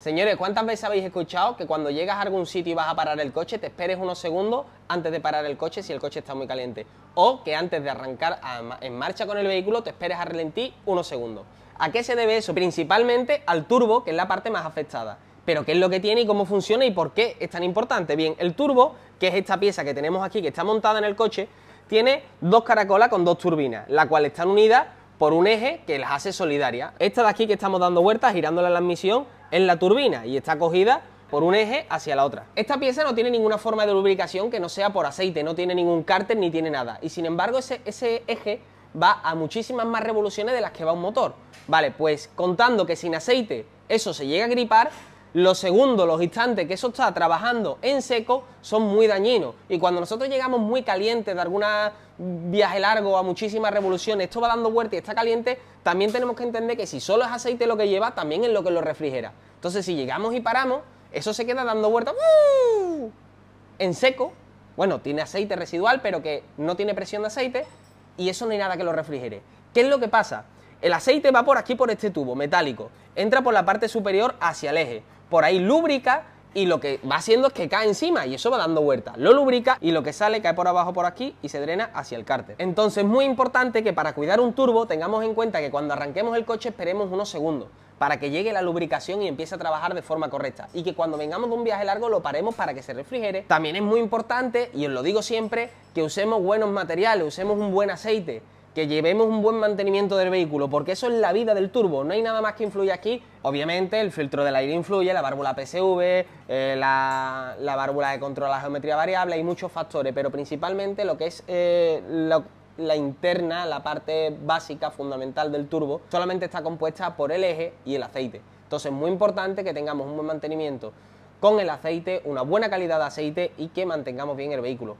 Señores, ¿cuántas veces habéis escuchado que cuando llegas a algún sitio y vas a parar el coche, te esperes unos segundos antes de parar el coche si el coche está muy caliente? O que antes de arrancar en marcha con el vehículo, te esperes a ralentí unos segundos. ¿A qué se debe eso? Principalmente al turbo, que es la parte más afectada. Pero ¿qué es lo que tiene y cómo funciona y por qué es tan importante? Bien, el turbo, que es esta pieza que tenemos aquí, que está montada en el coche, tiene dos caracolas con dos turbinas, la cual están unidas por un eje que las hace solidarias. Esta de aquí que estamos dando vueltas, girándola la admisión, en la turbina y está cogida por un eje hacia la otra. Esta pieza no tiene ninguna forma de lubricación que no sea por aceite, no tiene ningún cárter ni tiene nada. Y sin embargo ese, ese eje va a muchísimas más revoluciones de las que va un motor. Vale, pues contando que sin aceite eso se llega a gripar, los segundos, los instantes que eso está trabajando en seco son muy dañinos. Y cuando nosotros llegamos muy calientes de algún viaje largo a muchísimas revoluciones, esto va dando vuelta y está caliente, también tenemos que entender que si solo es aceite lo que lleva, también es lo que lo refrigera. Entonces, si llegamos y paramos, eso se queda dando vuelta ¡uh! en seco. Bueno, tiene aceite residual, pero que no tiene presión de aceite y eso no hay nada que lo refrigere. ¿Qué es lo que pasa? El aceite va por aquí, por este tubo metálico, entra por la parte superior hacia el eje, por ahí lubrica y lo que va haciendo es que cae encima y eso va dando vueltas. Lo lubrica y lo que sale cae por abajo por aquí y se drena hacia el cárter. Entonces es muy importante que para cuidar un turbo tengamos en cuenta que cuando arranquemos el coche esperemos unos segundos para que llegue la lubricación y empiece a trabajar de forma correcta. Y que cuando vengamos de un viaje largo lo paremos para que se refrigere. También es muy importante, y os lo digo siempre, que usemos buenos materiales, usemos un buen aceite que llevemos un buen mantenimiento del vehículo, porque eso es la vida del turbo, no hay nada más que influya aquí. Obviamente el filtro del aire influye, la válvula PSV, eh, la, la, válvula de control a la geometría variable, hay muchos factores, pero principalmente lo que es eh, la interna, la parte básica, fundamental del turbo, solamente está compuesta por el eje y el aceite. Entonces es muy importante que tengamos un buen mantenimiento con el aceite, una buena calidad de aceite y que mantengamos bien el vehículo.